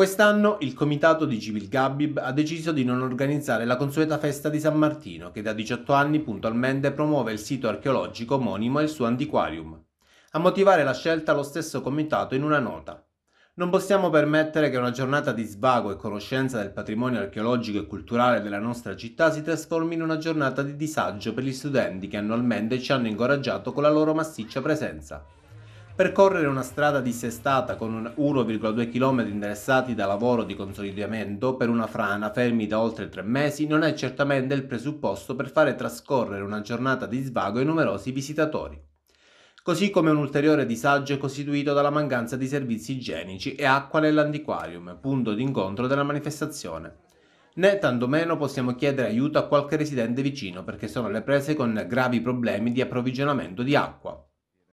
Quest'anno il comitato di Gibil Gabib ha deciso di non organizzare la consueta festa di San Martino che da 18 anni puntualmente promuove il sito archeologico omonimo e il suo antiquarium. A motivare la scelta lo stesso comitato in una nota. Non possiamo permettere che una giornata di svago e conoscenza del patrimonio archeologico e culturale della nostra città si trasformi in una giornata di disagio per gli studenti che annualmente ci hanno incoraggiato con la loro massiccia presenza percorrere una strada dissestata con 1,2 km interessati da lavoro di consolidamento per una frana fermi da oltre tre mesi non è certamente il presupposto per fare trascorrere una giornata di svago ai numerosi visitatori. Così come un ulteriore disagio è costituito dalla mancanza di servizi igienici e acqua nell'antiquarium, punto d'incontro della manifestazione né tantomeno possiamo chiedere aiuto a qualche residente vicino perché sono le prese con gravi problemi di approvvigionamento di acqua.